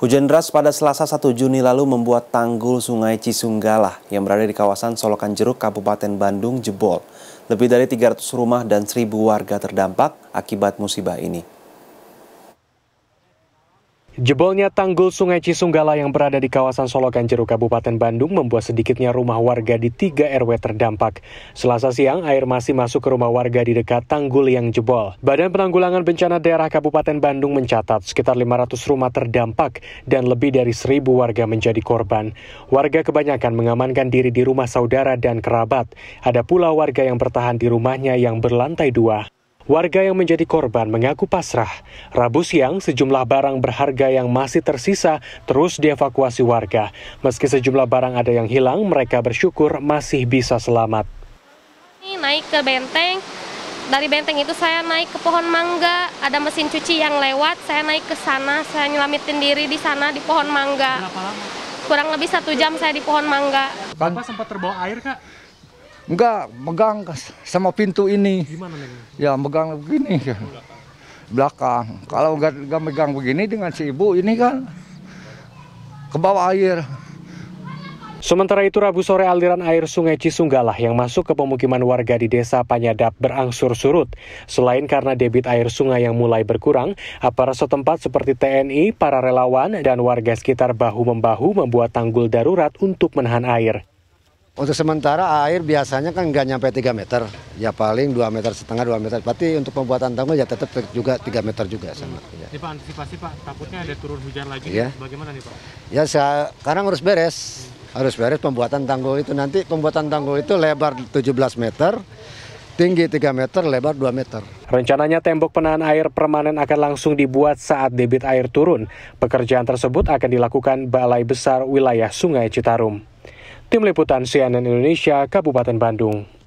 Hujan deras pada Selasa 1 Juni lalu membuat tanggul Sungai Cisunggala yang berada di kawasan Solokan Jeruk, Kabupaten Bandung jebol. Lebih dari 300 rumah dan 1000 warga terdampak akibat musibah ini. Jebolnya tanggul Sungai Cisunggala yang berada di kawasan Solokan Jeruk Kabupaten Bandung membuat sedikitnya rumah warga di tiga RW terdampak. Selasa siang, air masih masuk ke rumah warga di dekat tanggul yang jebol. Badan Penanggulangan Bencana Daerah Kabupaten Bandung mencatat sekitar 500 rumah terdampak dan lebih dari 1000 warga menjadi korban. Warga kebanyakan mengamankan diri di rumah saudara dan kerabat. Ada pula warga yang bertahan di rumahnya yang berlantai dua. Warga yang menjadi korban mengaku pasrah. Rabu siang, sejumlah barang berharga yang masih tersisa terus dievakuasi warga. Meski sejumlah barang ada yang hilang, mereka bersyukur masih bisa selamat. Ini naik ke benteng, dari benteng itu saya naik ke pohon mangga, ada mesin cuci yang lewat, saya naik ke sana, saya nyelamitin diri di sana di pohon mangga. Kurang lebih satu jam saya di pohon mangga. Bapak sempat terbawa air, Kak? Enggak, megang sama pintu ini. Gimana nih? Ya, megang begini. Belakang. Belakang. Kalau enggak, enggak megang begini dengan si ibu ini kan ke bawah air. Sementara itu Rabu sore aliran air Sungai Cisunggalah yang masuk ke pemukiman warga di Desa Panyadap berangsur surut. Selain karena debit air sungai yang mulai berkurang, aparat setempat seperti TNI, para relawan, dan warga sekitar bahu-membahu membuat tanggul darurat untuk menahan air. Untuk sementara air biasanya kan nggak nyampe 3 meter, ya paling 2 meter setengah, 2 meter. Berarti untuk pembuatan tanggul ya tetap juga 3 meter juga sama. Ya. Jadi Pak antisipasi Pak, takutnya ada turun hujan lagi, ya. bagaimana nih Pak? Ya saya, sekarang harus beres, harus beres pembuatan tanggul itu. Nanti pembuatan tanggul itu lebar 17 meter, tinggi 3 meter, lebar 2 meter. Rencananya tembok penahan air permanen akan langsung dibuat saat debit air turun. Pekerjaan tersebut akan dilakukan Balai Besar Wilayah Sungai Citarum. Tim Liputan CNN Indonesia, Kabupaten Bandung.